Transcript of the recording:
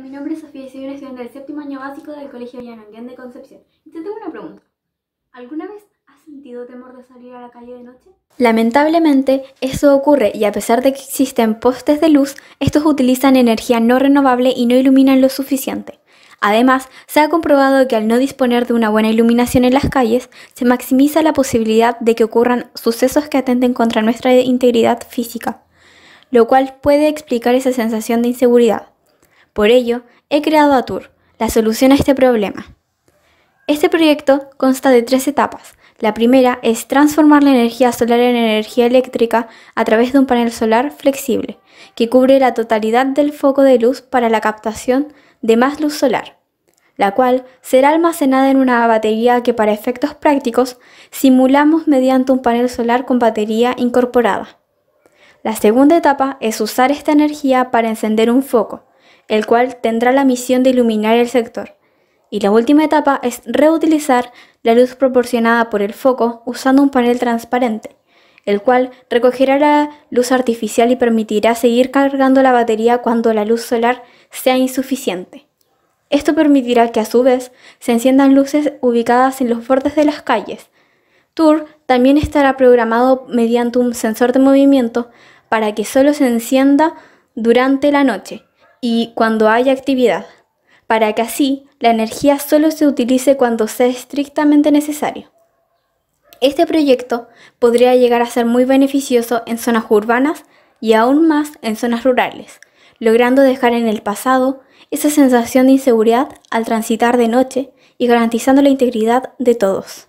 mi nombre es Sofía y soy una estudiante del séptimo año básico del Colegio de Concepción. Y te tengo una pregunta. ¿Alguna vez has sentido temor de salir a la calle de noche? Lamentablemente, eso ocurre y a pesar de que existen postes de luz, estos utilizan energía no renovable y no iluminan lo suficiente. Además, se ha comprobado que al no disponer de una buena iluminación en las calles, se maximiza la posibilidad de que ocurran sucesos que atenten contra nuestra integridad física, lo cual puede explicar esa sensación de inseguridad. Por ello, he creado ATUR, la solución a este problema. Este proyecto consta de tres etapas. La primera es transformar la energía solar en energía eléctrica a través de un panel solar flexible, que cubre la totalidad del foco de luz para la captación de más luz solar, la cual será almacenada en una batería que para efectos prácticos simulamos mediante un panel solar con batería incorporada. La segunda etapa es usar esta energía para encender un foco, el cual tendrá la misión de iluminar el sector. Y la última etapa es reutilizar la luz proporcionada por el foco usando un panel transparente, el cual recogerá la luz artificial y permitirá seguir cargando la batería cuando la luz solar sea insuficiente. Esto permitirá que a su vez se enciendan luces ubicadas en los bordes de las calles. Tour también estará programado mediante un sensor de movimiento para que solo se encienda durante la noche y cuando haya actividad, para que así la energía solo se utilice cuando sea estrictamente necesario. Este proyecto podría llegar a ser muy beneficioso en zonas urbanas y aún más en zonas rurales, logrando dejar en el pasado esa sensación de inseguridad al transitar de noche y garantizando la integridad de todos.